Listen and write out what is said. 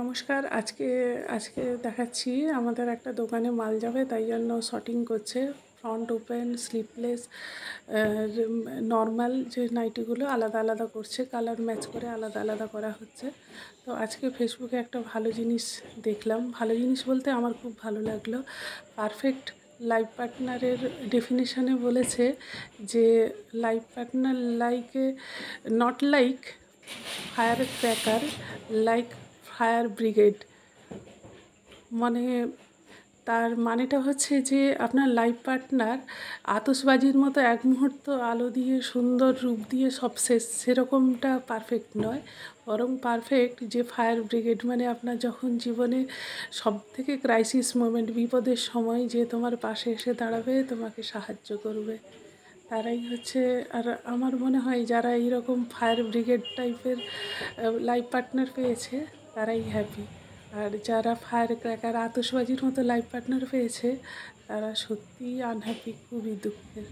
নমস্কার আজকে আজকে দেখাচ্ছি আমাদের একটা দোকানে মাল যাবে তাই জন্য শটিং করছে ফ্রন্ট ওপেন স্লিপলেস নর্মাল যে নাইটিগুলো আলাদা আলাদা করছে কালার ম্যাচ করে আলাদা আলাদা করা হচ্ছে তো আজকে ফেসবুকে একটা ভালো জিনিস দেখলাম ভালো জিনিস বলতে আমার খুব ভালো লাগলো পারফেক্ট লাইফ পার্টনারের ডেফিনেশানে বলেছে যে life partner like not like fire cracker like fire brigade মানে তার মানেটা হচ্ছে যে আপনার লাইফ পার্টনার আতসবাজির মতো এক মুহূর্ত আলো দিয়ে সুন্দর রূপ দিয়ে সব শেষ সেরকমটা পারফেক্ট নয় বরং পারফেক্ট যে ফায়ার ব্রিগেড মানে আপনার যখন জীবনে সব থেকে ক্রাইসিস মোমেন্ট বিপদের সময় যে তোমার পাশে এসে দাঁড়াবে তোমাকে সাহায্য করবে তারাই হচ্ছে আর আমার মনে হয় যারা এইরকম ফায়ার ব্রিগেড টাইপের লাইফ পার্টনার পেয়েছে তারাই হ্যাপি আর যারা ফায়ার ক্র্যাকার আতসবাজির মতো লাইফ পার্টনার পেয়েছে তারা সত্যিই আনহ্যাপি খুবই দুঃখের